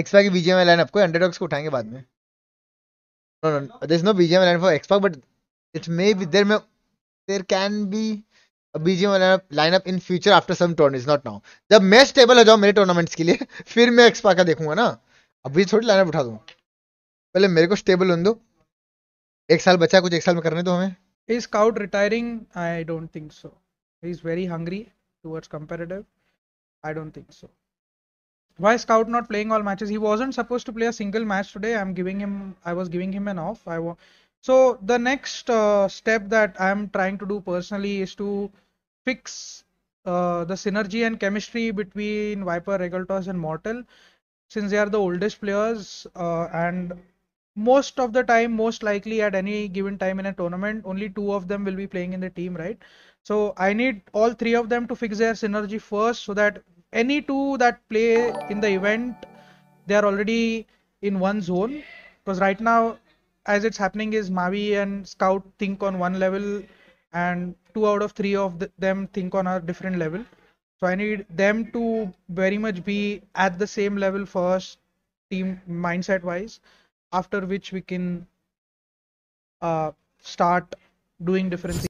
एक्सपा की BGM line आपको underdogs को उठाएंगे बाद में नो नो दिस नो बीजेम लाइन फॉर एक्सपा but it may be there may there can be बीजेम line lineup lineup in future after some tournaments not now जब मैं स्टेबल हो जाऊँ मेरे टूर्नामेंट्स के लिए फिर मैं एक्सपा का देखूंगा ना अभी थोड़ी लाइनअप उठा दूँ पहले मेरे को स्टेबल होने दो एक साल बचा कुछ एक साल में करने दो हमें is scout retiring I don't think so is very hungry towards comparative I don't think so why scout not playing all matches he wasn't supposed to play a single match today i'm giving him i was giving him an off i so the next uh, step that i'm trying to do personally is to fix uh, the synergy and chemistry between viper regaltos and mortal since they are the oldest players uh, and most of the time most likely at any given time in a tournament only two of them will be playing in the team right so i need all three of them to fix their synergy first so that any two that play in the event they are already in one zone because right now as it's happening is Mavi and Scout think on one level and two out of three of the, them think on a different level. So I need them to very much be at the same level first, team mindset wise, after which we can uh, start doing different things.